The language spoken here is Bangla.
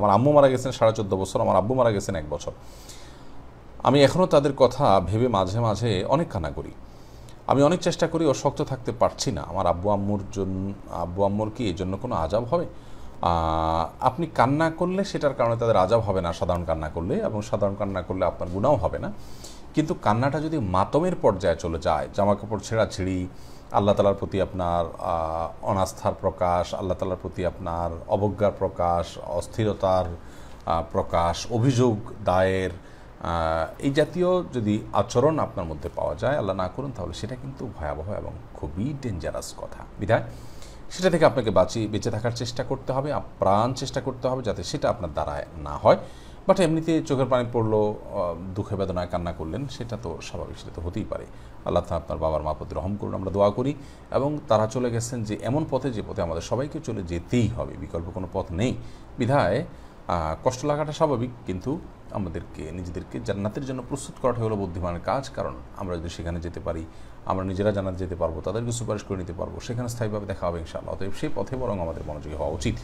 আমার আম্মু মারা গেছেন সাড়ে চোদ্দো বছর আমার আব্বু মারা গেছেন এক বছর আমি এখনও তাদের কথা ভেবে মাঝে মাঝে অনেক কানা করি আমি অনেক চেষ্টা করি ও শক্ত থাকতে পারছি না আমার আব্বু আম্মুর জন্য আব্বু আম্মুর কি এই জন্য কোনো আজাব হবে আপনি কান্না করলে সেটার কারণে তাদের আজাব হবে না সাধারণ কান্না করলে এবং সাধারণ কান্না করলে আপনার গুণাও হবে না কিন্তু কান্নাটা যদি মাতমের পর্যায়ে চলে যায় জামা কাপড় ছিঁড়ি আল্লাহ তালার প্রতি আপনার অনাস্থার প্রকাশ আল্লাহ তালার প্রতি আপনার অবজ্ঞার প্রকাশ অস্থিরতার প্রকাশ অভিযোগ দায়ের এই জাতীয় যদি আচরণ আপনার মধ্যে পাওয়া যায় আল্লাহ না করুন তাহলে সেটা কিন্তু ভয়াবহ এবং খুবই ডেঞ্জারাস কথা বিধায় সেটা থেকে আপনাকে বাঁচিয়ে বেঁচে থাকার চেষ্টা করতে হবে প্রাণ চেষ্টা করতে হবে যাতে সেটা আপনার দ্বারায় না হয় বাট এমনিতে চোখের পানি পড়ল দুঃখে বেদনায় কান্না করলেন সেটা তো স্বাভাবিক সেটা তো হতেই পারে আল্লাহ তা আপনার বাবার মা প্রতি রহম করুন আমরা দোয়া করি এবং তারা চলে গেছেন যে এমন পথে যে পথে আমাদের সবাইকে চলে যেতেই হবে বিকল্প কোনো পথ নেই বিধায় কষ্ট লাগাটা স্বাভাবিক কিন্তু আমাদেরকে নিজেদেরকে জান্নাতের জন্য প্রস্তুত করাটা হলো বুদ্ধিমানের কাজ কারণ আমরা যদি সেখানে যেতে পারি আমরা নিজেরা জানাতে যেতে পারবো তাদেরকে সুপারিশ করে নিতে পারবো সেখানে স্থায়ীভাবে দেখা হবে ইনশাআল্লাহ অতএব সেই পথে বরং আমাদের মনোযোগী হওয়া উচিত